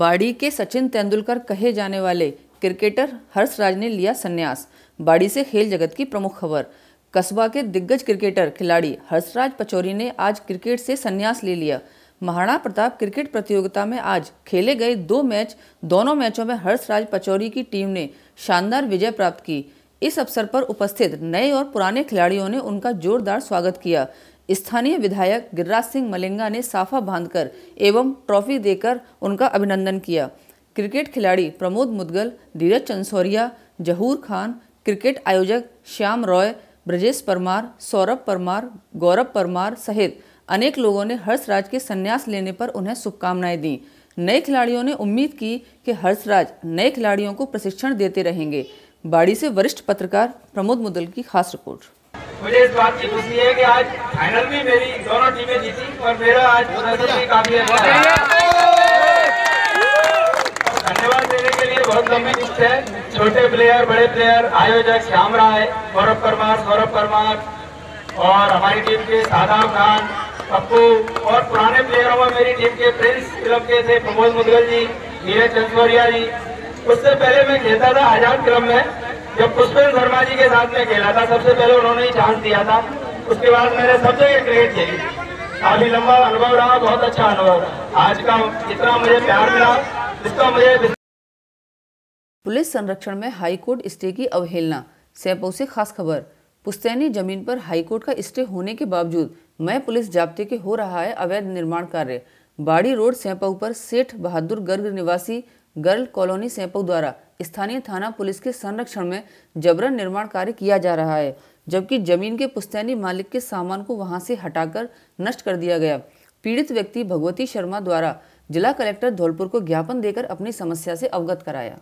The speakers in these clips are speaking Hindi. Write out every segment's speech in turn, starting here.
बाड़ी के सचिन तेंदुलकर कहे जाने वाले क्रिकेटर हर्षराज ने लिया संन्यास बाड़ी से खेल जगत की प्रमुख खबर कस्बा के दिग्गज क्रिकेटर खिलाड़ी हर्षराज पचौरी ने आज क्रिकेट से संन्यास ले लिया महाराणा प्रताप क्रिकेट प्रतियोगिता में आज खेले गए दो मैच दोनों मैचों में हर्षराज पचौरी की टीम ने शानदार विजय प्राप्त की इस अवसर पर उपस्थित नए और पुराने खिलाड़ियों ने उनका जोरदार स्वागत किया स्थानीय विधायक गिरिराज सिंह मलिंगा ने साफा बांधकर एवं ट्रॉफी देकर उनका अभिनंदन किया क्रिकेट खिलाड़ी प्रमोद मुदगल धीरज चंदसौरिया जहूर खान क्रिकेट आयोजक श्याम रॉय ब्रजेश परमार सौरभ परमार गौरव परमार सहित अनेक लोगों ने हर्षराज के संन्यास लेने पर उन्हें शुभकामनाएं दी नए खिलाड़ियों ने उम्मीद की कि हर्षराज नए खिलाड़ियों को प्रशिक्षण देते रहेंगे बाड़ी से वरिष्ठ पत्रकार प्रमोद मुदल की खास रिपोर्ट मुझे इस बात की खुशी है कि आज फाइनल भी मेरी दोनों टीमें जीती और मेरा आज प्रदर्शन भी काफी अच्छा है धन्यवाद देने के लिए बहुत लंबी लिस्ट है छोटे प्लेयर बड़े प्लेयर आयोजक श्याम राय गौरव परमार सौरभ परमार और हमारी टीम के सादाब खान पप्पू और पुराने प्लेयरों में मेरी टीम के प्रिंस क्लब के थे प्रमोद मुदगल जी नीरज चंदोरिया जी उससे पहले मैं खेलता था आजाद क्लब में जब पुष्पेंद्र शर्मा जी के साथ में खेला था सबसे पहले उन्होंने ही चांस दिया था उसके बाद मेरे सबसे जगह क्रिकेट खेली काफी लंबा अनुभव रहा बहुत अच्छा अनुभव रहा आज का जितना मुझे प्यार मिला जितना मुझे पुलिस संरक्षण में हाईकोर्ट स्टे की अवहेलना सैपो से खास खबर पुस्तैनी जमीन पर हाईकोर्ट का स्टे होने के बावजूद मैं पुलिस जाब्ते के हो रहा है अवैध निर्माण कार्य बाड़ी रोड सैपो पर सेठ बहादुर गर्ग निवासी गर्ल कॉलोनी सैपक द्वारा स्थानीय थाना पुलिस के संरक्षण में जबरन निर्माण कार्य किया जा रहा है जबकि जमीन के पुस्तैनी मालिक के सामान को वहां से हटाकर नष्ट कर दिया गया पीड़ित व्यक्ति भगवती शर्मा द्वारा जिला कलेक्टर धौलपुर को ज्ञापन देकर अपनी समस्या से अवगत कराया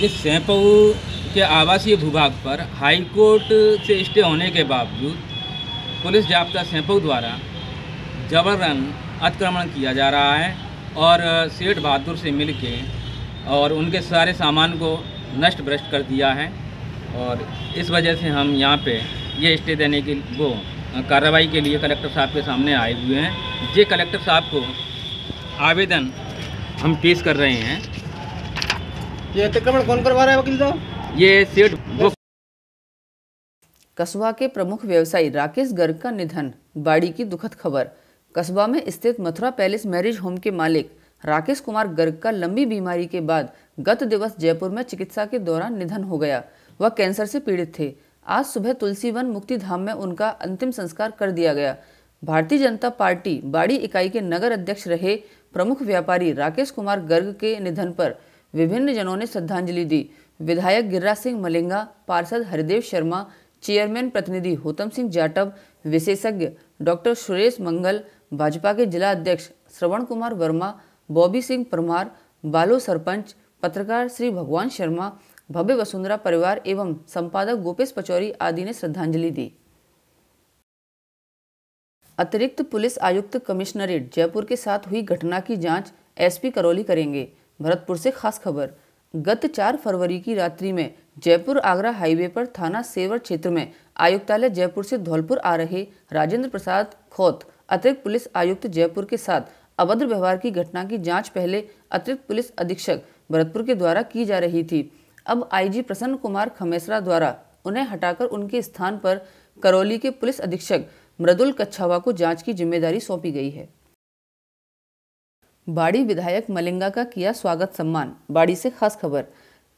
जिस सैपऊ के आवासीय भूभाग पर हाईकोर्ट से स्टे होने के बावजूद पुलिस जाप्ता सैपऊ द्वारा जबरन अतिक्रमण किया जा रहा है और सेठ बहादुर से मिलके और उनके सारे सामान को नष्ट भ्रष्ट कर दिया है और इस वजह से हम यहाँ पे ये स्टे देने के वो कार्रवाई के लिए कलेक्टर साहब के सामने आए हुए हैं जे कलेक्टर साहब को आवेदन हम पेश कर रहे हैं ये अतिक्रमण कौन करवा रहा है वकील साहब ये सेठ कस्बा के प्रमुख व्यवसायी राकेश गर्ग का निधन बाड़ी की दुखद खबर कस्बा में स्थित मथुरा पैलेस मैरिज होम के मालिक राकेश कुमार गर्ग का लंबी बीमारी के बाद गत दिवस जयपुर में चिकित्सा के दौरान निधन हो गया वह कैंसर से पीड़ित थे आज सुबह तुलसीवन मुक्ति धाम में उनका अंतिम संस्कार कर दिया गया भारतीय जनता पार्टी बाड़ी इकाई के नगर अध्यक्ष रहे प्रमुख व्यापारी राकेश कुमार गर्ग के निधन पर विभिन्न जनों ने श्रद्धांजलि दी विधायक गिर्रा सिंह मलिंगा पार्षद हरिदेव शर्मा चेयरमैन प्रतिनिधि होतम सिंह जाटव विशेषज्ञ डॉक्टर सुरेश मंगल भाजपा के जिला अध्यक्ष श्रवण कुमार वर्मा बॉबी सिंह परमार बालो सरपंच पत्रकार श्री भगवान शर्मा भव्य वसुंधरा परिवार एवं संपादक गोपेश पचौरी आदि ने श्रद्धांजलि दी अतिरिक्त पुलिस आयुक्त कमिश्नरेट जयपुर के साथ हुई घटना की जांच एसपी करौली करेंगे भरतपुर से खास खबर गत 4 फरवरी की रात्रि में जयपुर आगरा हाईवे पर थाना सेवर क्षेत्र में आयुक्तालय जयपुर से धौलपुर आ रहे राजेंद्र प्रसाद खोत अतिरिक्त पुलिस आयुक्त जयपुर के साथ अभद्र व्यवहार की घटना की जांच पहले अतिरिक्त पुलिस अधीक्षक भरतपुर के द्वारा की जा रही थी अब आईजी प्रसन्न कुमार खमेसरा द्वारा उन्हें हटाकर उनके स्थान पर करौली के पुलिस अधीक्षक मृदुल कच्छावा को जांच की जिम्मेदारी सौंपी गई है बाड़ी विधायक मलिंगा का किया स्वागत सम्मान बाड़ी से खास खबर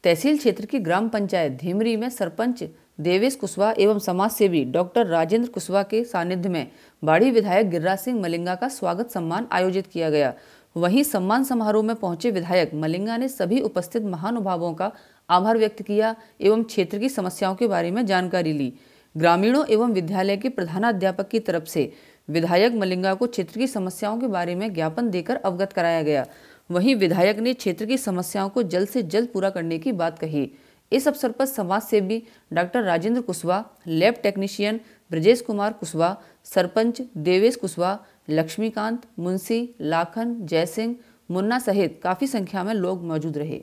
तहसील क्षेत्र की ग्राम पंचायत धीमरी में सरपंच देवेश कुशवाहा एवं समाज सेवी डॉक्टर राजेंद्र कुशवाहा के सानिध्य में बाड़ी विधायक गिरिराज सिंह मलिंगा का स्वागत सम्मान आयोजित किया गया वहीं सम्मान समारोह में पहुंचे विधायक मलिंगा ने सभी उपस्थित महानुभावों का आभार व्यक्त किया एवं क्षेत्र की समस्याओं के बारे में जानकारी ली ग्रामीणों एवं विद्यालय के प्रधानाध्यापक की तरफ से विधायक मलिंगा को क्षेत्र की समस्याओं के बारे में ज्ञापन देकर अवगत कराया गया वहीं विधायक ने क्षेत्र की समस्याओं को जल्द से जल्द पूरा करने की बात कही इस अवसर पर समाज सेवी doctor Rajendra Kushwaha lab technician Brajesh Kumar Kushwaha sarpanch Devesh Kushwaha Laxmikant Munshi Lakhan Jaisingh Munna सहित काफ़ी संख्या में लोग मौजूद रहे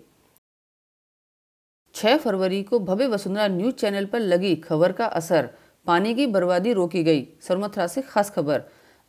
6 फरवरी को भव्य वसुंधरा न्यूज चैनल पर लगी खबर का असर पानी की बर्बादी रोकी गई सरमथरा से खास खबर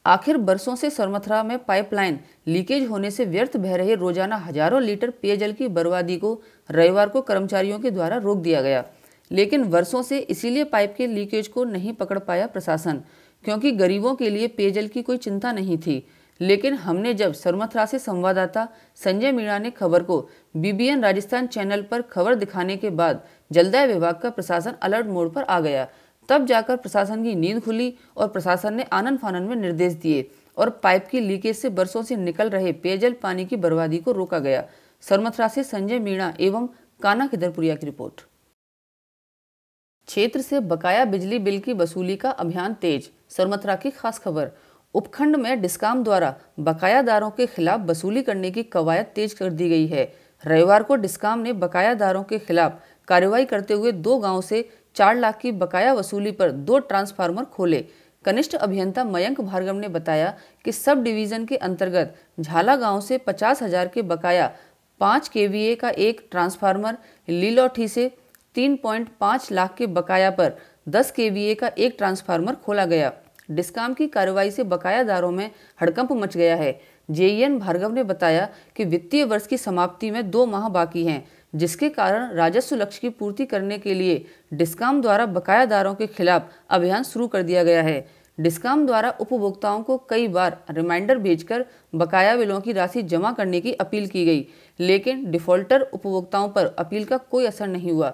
आखिर बरसों से सरमथरा में पाइपलाइन लीकेज होने से व्यर्थ बह रहे रोजाना हजारों लीटर पेयजल की बर्बादी को रविवार को कर्मचारियों के द्वारा रोक दिया गया लेकिन वर्षों से इसीलिए पाइप के लीकेज को नहीं पकड़ पाया प्रशासन क्योंकि गरीबों के लिए पेयजल की कोई चिंता नहीं थी लेकिन हमने जब सरमथरा से संवाददाता संजय मीणा ने खबर को बीबीएन राजस्थान चैनल पर खबर दिखाने के बाद जलदाय विभाग का प्रशासन अलर्ट मोड पर आ गया तब जाकर प्रशासन की नींद खुली और प्रशासन ने आनंद फानन में निर्देश दिए और पाइप की लीकेज से बरसों से निकल रहे पेयजल पानी की बर्बादी को रोका गया सरमथरा से संजय मीणा एवं काना खिदरपुरिया की रिपोर्ट क्षेत्र से बकाया बिजली बिल की वसूली का अभियान तेज सरमथरा की खास खबर उपखंड में डिस्काम द्वारा बकायादारों के खिलाफ वसूली करने की कवायद तेज कर दी गई है रविवार को डिस्काम ने बकायादारों के खिलाफ कार्रवाई करते हुए दो गांव से चार लाख की बकाया वसूली पर दो ट्रांसफार्मर खोले कनिष्ठ अभियंता मयंक भार्गव ने बताया कि सब डिवीजन के अंतर्गत झाला गांव से पचास हजार के बकाया पाँच के का एक ट्रांसफार्मर लीलौठी से तीन पॉइंट पाँच लाख के बकाया पर दस के का एक ट्रांसफार्मर खोला गया डिस्काम की कार्रवाई से बकायादारों में हड़कंप मच गया है जेईएन भार्गव ने बताया कि वित्तीय वर्ष की समाप्ति में दो माह बाकी हैं जिसके कारण राजस्व लक्ष्य की पूर्ति करने के लिए डिस्काम द्वारा बकायादारों के खिलाफ अभियान शुरू कर दिया गया है डिस्काम द्वारा उपभोक्ताओं को कई बार रिमाइंडर भेजकर बकाया बिलों की राशि जमा करने की अपील की गई लेकिन डिफॉल्टर उपभोक्ताओं पर अपील का कोई असर नहीं हुआ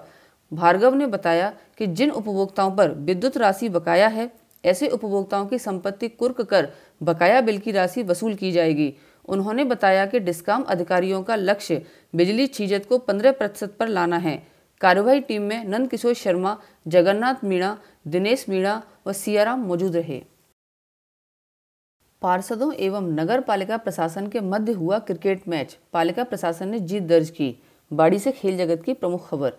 भार्गव ने बताया कि जिन उपभोक्ताओं पर विद्युत राशि बकाया है ऐसे उपभोक्ताओं की संपत्ति कुर्क कर बकाया बिल की राशि वसूल की जाएगी उन्होंने बताया कि डिस्काम अधिकारियों का लक्ष्य बिजली छीजत को 15 प्रतिशत पर लाना है कार्यवाही टीम में नंद किशोर शर्मा जगन्नाथ मीणा दिनेश मीणा व सियाराम मौजूद रहे पार्षदों एवं नगर पालिका प्रशासन के मध्य हुआ क्रिकेट मैच पालिका प्रशासन ने जीत दर्ज की बाड़ी से खेल जगत की प्रमुख खबर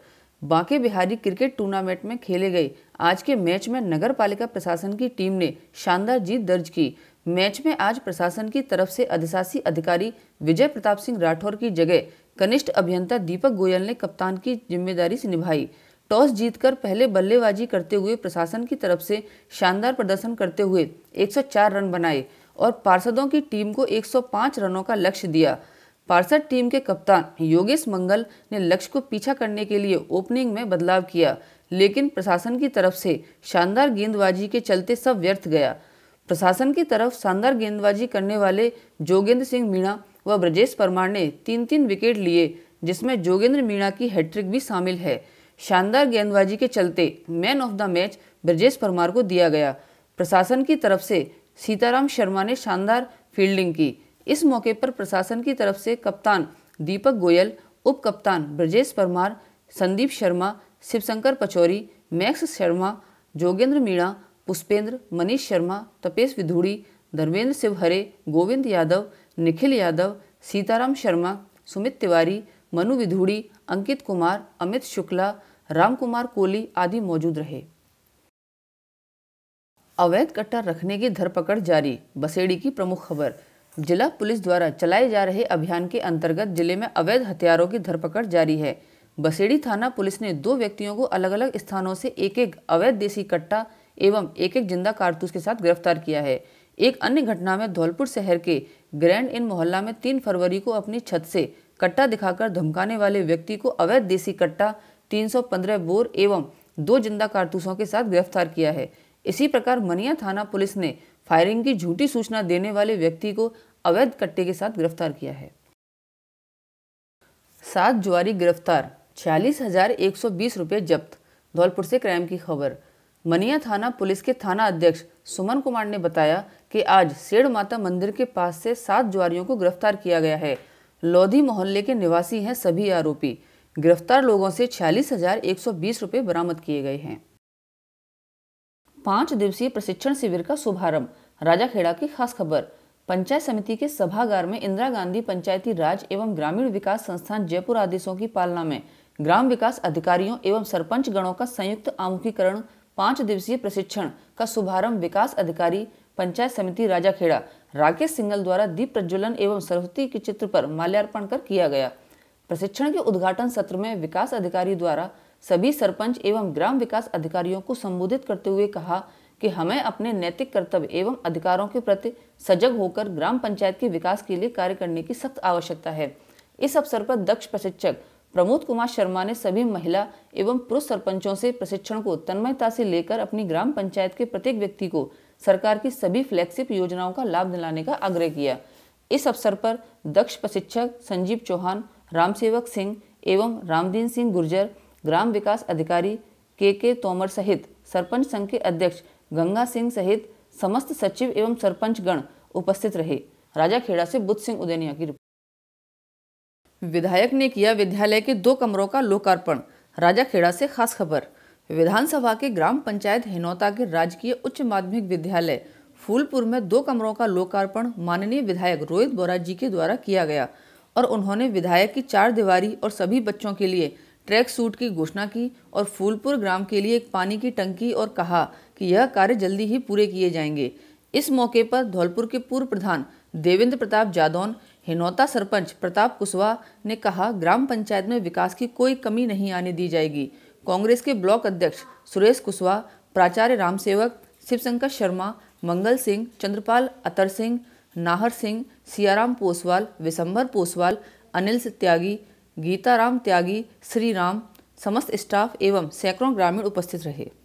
बांके बिहारी क्रिकेट टूर्नामेंट में खेले गए आज के मैच में नगर पालिका प्रशासन की टीम ने शानदार जीत दर्ज की मैच में आज प्रशासन की तरफ से अधिशासी अधिकारी विजय प्रताप सिंह राठौर की जगह कनिष्ठ अभियंता दीपक गोयल ने कप्तान की जिम्मेदारी से निभाई टॉस जीतकर पहले बल्लेबाजी करते हुए प्रशासन की तरफ से शानदार प्रदर्शन करते हुए 104 रन बनाए और पार्षदों की टीम को 105 रनों का लक्ष्य दिया पार्षद टीम के कप्तान योगेश मंगल ने लक्ष्य को पीछा करने के लिए ओपनिंग में बदलाव किया लेकिन प्रशासन की तरफ से शानदार गेंदबाजी के चलते सब व्यर्थ गया प्रशासन की तरफ शानदार गेंदबाजी करने वाले जोगेंद्र सिंह मीणा व ब्रजेश परमार ने तीन तीन विकेट लिए जिसमें जोगेंद्र मीणा की हैट्रिक भी शामिल है शानदार गेंदबाजी के चलते man of the match Brajesh Parmar को दिया गया प्रशासन की तरफ से सीताराम शर्मा ने शानदार फील्डिंग की इस मौके पर प्रशासन की तरफ से कप्तान दीपक गोयल उप कप्तान ब्रजेश परमार संदीप शर्मा शिवशंकर पचौरी मैक्स शर्मा जोगेंद्र मीणा पुष्पेंद्र मनीष शर्मा तपेश विधूड़ी धर्मेंद्र शिवहरे गोविंद यादव निखिल यादव सीताराम शर्मा सुमित तिवारी मनु विधूड़ी अंकित कुमार अमित शुक्ला राम कुमार कोहली आदि मौजूद रहे अवैध कट्टा रखने की धरपकड़ जारी बसेड़ी की प्रमुख खबर जिला पुलिस द्वारा चलाए जा रहे अभियान के अंतर्गत जिले में अवैध हथियारों की धरपकड़ जारी है बसेड़ी थाना पुलिस ने दो व्यक्तियों को अलग अलग स्थानों से एक एक अवैध देसी कट्टा एवं एक एक जिंदा कारतूस के साथ गिरफ्तार किया है एक अन्य घटना में धौलपुर शहर के ग्रैंड इन मोहल्ला में तीन फरवरी को अपनी छत से कट्टा दिखाकर धमकाने वाले व्यक्ति को अवैध देसी कट्टा 315 बोर एवं दो जिंदा कारतूसों के साथ गिरफ्तार किया है इसी प्रकार मनिया थाना पुलिस ने फायरिंग की झूठी सूचना देने वाले व्यक्ति को अवैध कट्टे के साथ गिरफ्तार किया है सात जुआरी गिरफ्तार छियालीस हजार एक सौ बीस रुपये जब्त धौलपुर से क्राइम की खबर मनिया थाना पुलिस के थाना अध्यक्ष सुमन कुमार ने बताया कि आज सेड़ माता मंदिर के पास से सात जुआरियों को गिरफ्तार किया गया है लोधी मोहल्ले के निवासी हैं सभी आरोपी गिरफ्तार लोगों से छियालीस हजार एक सौ बीस रुपए बरामद किए गए हैं पांच दिवसीय प्रशिक्षण शिविर का शुभारंभ राजाखेड़ा की खास खबर पंचायत समिति के सभागार में इंदिरा गांधी पंचायती राज एवं ग्रामीण विकास संस्थान जयपुर आदेशों की पालना में ग्राम विकास अधिकारियों एवं सरपंच गणों का संयुक्त आमुखीकरण पांच दिवसीय प्रशिक्षण का शुभारंभ विकास अधिकारी पंचायत समिति राजाखेड़ा राकेश सिंगल द्वारा दीप प्रज्वलन एवं सरस्वती के चित्र पर माल्यार्पण कर किया गया प्रशिक्षण के उद्घाटन सत्र में विकास अधिकारी द्वारा सभी सरपंच एवं ग्राम विकास अधिकारियों को संबोधित करते हुए कहा कि हमें अपने नैतिक कर्तव्य एवं अधिकारों के प्रति सजग होकर ग्राम पंचायत के विकास के लिए कार्य करने की सख्त आवश्यकता है इस अवसर पर दक्ष प्रशिक्षक प्रमोद कुमार शर्मा ने सभी महिला एवं पुरुष सरपंचों से प्रशिक्षण को तन्मयता से लेकर अपनी ग्राम पंचायत के प्रत्येक व्यक्ति को सरकार की सभी फ्लैगशिप योजनाओं का लाभ दिलाने का आग्रह किया इस अवसर पर दक्ष प्रशिक्षक संजीव चौहान रामसेवक सिंह एवं रामदीन सिंह गुर्जर ग्राम विकास अधिकारी के के तोमर सहित सरपंच संघ के अध्यक्ष गंगा सिंह सहित समस्त सचिव एवं सरपंच गण उपस्थित रहे राजा खेड़ा से बुद्ध सिंह उदयनिया की विधायक ने किया विद्यालय के दो कमरों का लोकार्पण राजा खेड़ा से खास खबर विधानसभा के ग्राम पंचायत हिनौता के राजकीय उच्च माध्यमिक विद्यालय फूलपुर में दो कमरों का लोकार्पण माननीय विधायक रोहित बोरा जी के द्वारा किया गया और उन्होंने विधायक की चार दीवारी और सभी बच्चों के लिए ट्रैक सूट की घोषणा की और फूलपुर ग्राम के लिए एक पानी की टंकी और कहा कि यह कार्य जल्दी ही पूरे किए जाएंगे इस मौके पर धौलपुर के पूर्व प्रधान देवेंद्र प्रताप जादौन हिनौता सरपंच प्रताप कुशवाहा ने कहा ग्राम पंचायत में विकास की कोई कमी नहीं आने दी जाएगी कांग्रेस के ब्लॉक अध्यक्ष सुरेश कुशवाहा प्राचार्य रामसेवक शिवशंकर शर्मा मंगल सिंह चंद्रपाल अतर सिंह नाहर सिंह सियाराम पोसवाल विशंभर पोसवाल अनिल त्यागी गीताराम त्यागी श्रीराम समस्त स्टाफ एवं सैकड़ों ग्रामीण उपस्थित रहे